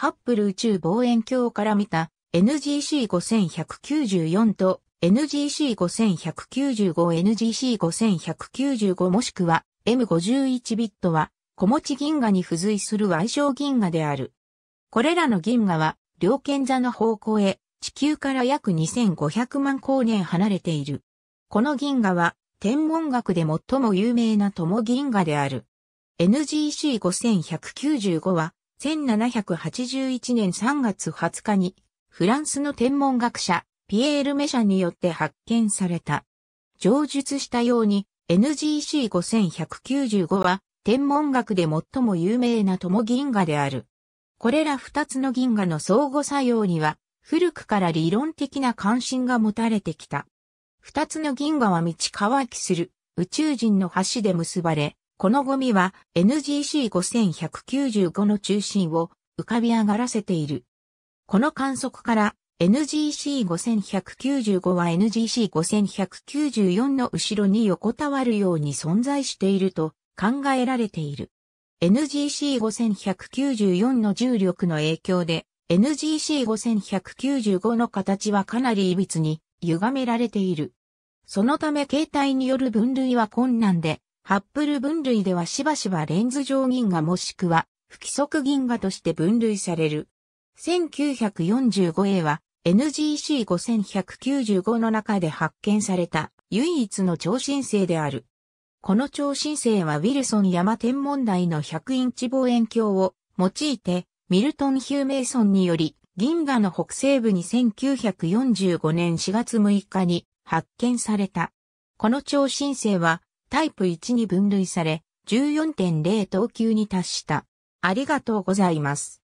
ハッブル宇宙望遠鏡から見た NGC5194 と NGC5195、NGC5195 もしくは M51 ビットは小持ち銀河に付随する矮小銀河である。これらの銀河は両剣座の方向へ地球から約2500万光年離れている。この銀河は天文学で最も有名な友銀河である。NGC5195 は1781年3月20日に、フランスの天文学者、ピエール・メシャによって発見された。上述したように、NGC5195 は、天文学で最も有名な友銀河である。これら二つの銀河の相互作用には、古くから理論的な関心が持たれてきた。二つの銀河は道乾きする宇宙人の橋で結ばれ、このゴミは NGC5195 の中心を浮かび上がらせている。この観測から NGC5195 は NGC5194 の後ろに横たわるように存在していると考えられている。NGC5194 の重力の影響で NGC5195 の形はかなり歪に歪められている。そのため形態による分類は困難で、アップル分類ではしばしばレンズ上銀河もしくは不規則銀河として分類される。1945A は NGC5195 の中で発見された唯一の超新星である。この超新星はウィルソン山天文台の100インチ望遠鏡を用いてミルトン・ヒューメイソンにより銀河の北西部に1945年4月6日に発見された。この超新星はタイプ1に分類され、14.0等級に達した。ありがとうございます。